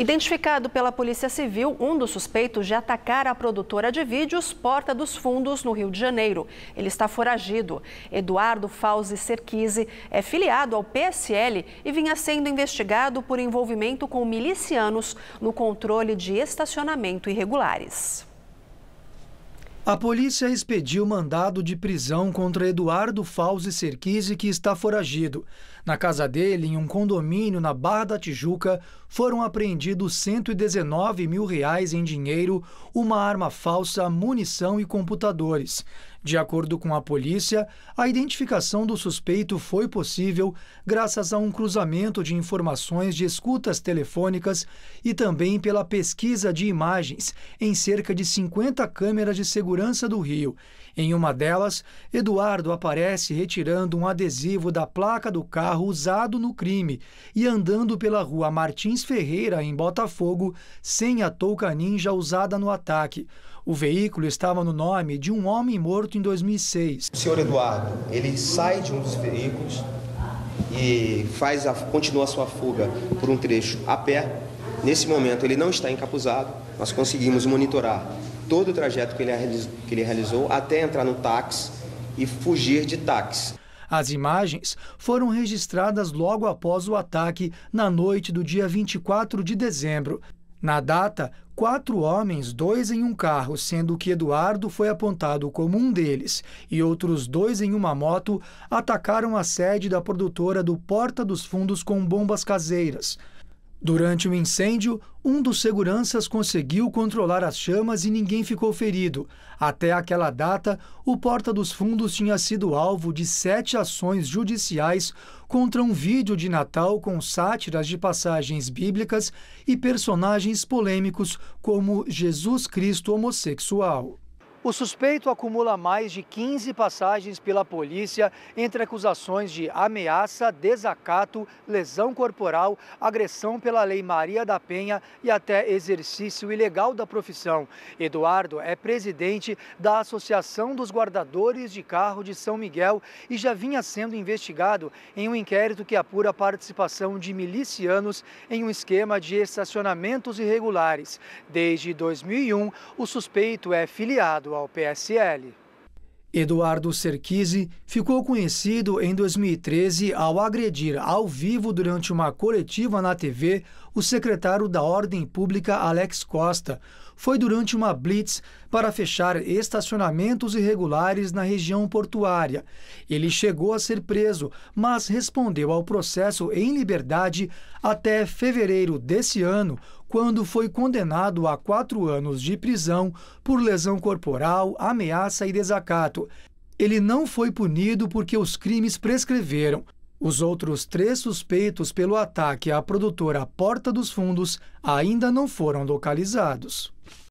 Identificado pela Polícia Civil, um dos suspeitos de atacar a produtora de vídeos Porta dos Fundos, no Rio de Janeiro. Ele está foragido. Eduardo Fauzi Serquise é filiado ao PSL e vinha sendo investigado por envolvimento com milicianos no controle de estacionamento irregulares. A polícia expediu mandado de prisão contra Eduardo Fauzi Serquise, que está foragido. Na casa dele, em um condomínio na Barra da Tijuca, foram apreendidos 119 mil reais em dinheiro, uma arma falsa, munição e computadores. De acordo com a polícia, a identificação do suspeito foi possível graças a um cruzamento de informações de escutas telefônicas e também pela pesquisa de imagens em cerca de 50 câmeras de segurança do Rio. Em uma delas, Eduardo aparece retirando um adesivo da placa do carro usado no crime e andando pela rua Martins Ferreira, em Botafogo, sem a touca ninja usada no ataque. O veículo estava no nome de um homem morto morto em 2006. O senhor Eduardo, ele sai de um dos veículos e faz a, continua a sua fuga por um trecho a pé. Nesse momento, ele não está encapuzado. Nós conseguimos monitorar todo o trajeto que ele, realizou, que ele realizou até entrar no táxi e fugir de táxi. As imagens foram registradas logo após o ataque, na noite do dia 24 de dezembro. Na data, quatro homens, dois em um carro, sendo que Eduardo foi apontado como um deles, e outros dois em uma moto, atacaram a sede da produtora do Porta dos Fundos com bombas caseiras. Durante o incêndio, um dos seguranças conseguiu controlar as chamas e ninguém ficou ferido. Até aquela data, o Porta dos Fundos tinha sido alvo de sete ações judiciais contra um vídeo de Natal com sátiras de passagens bíblicas e personagens polêmicos como Jesus Cristo homossexual. O suspeito acumula mais de 15 passagens pela polícia entre acusações de ameaça, desacato, lesão corporal, agressão pela Lei Maria da Penha e até exercício ilegal da profissão. Eduardo é presidente da Associação dos Guardadores de Carro de São Miguel e já vinha sendo investigado em um inquérito que apura a participação de milicianos em um esquema de estacionamentos irregulares. Desde 2001, o suspeito é filiado ao PSL. Eduardo Serquise ficou conhecido em 2013 ao agredir ao vivo durante uma coletiva na TV o secretário da Ordem Pública Alex Costa foi durante uma blitz para fechar estacionamentos irregulares na região portuária. Ele chegou a ser preso, mas respondeu ao processo em liberdade até fevereiro desse ano, quando foi condenado a quatro anos de prisão por lesão corporal, ameaça e desacato. Ele não foi punido porque os crimes prescreveram. Os outros três suspeitos pelo ataque à produtora Porta dos Fundos ainda não foram localizados.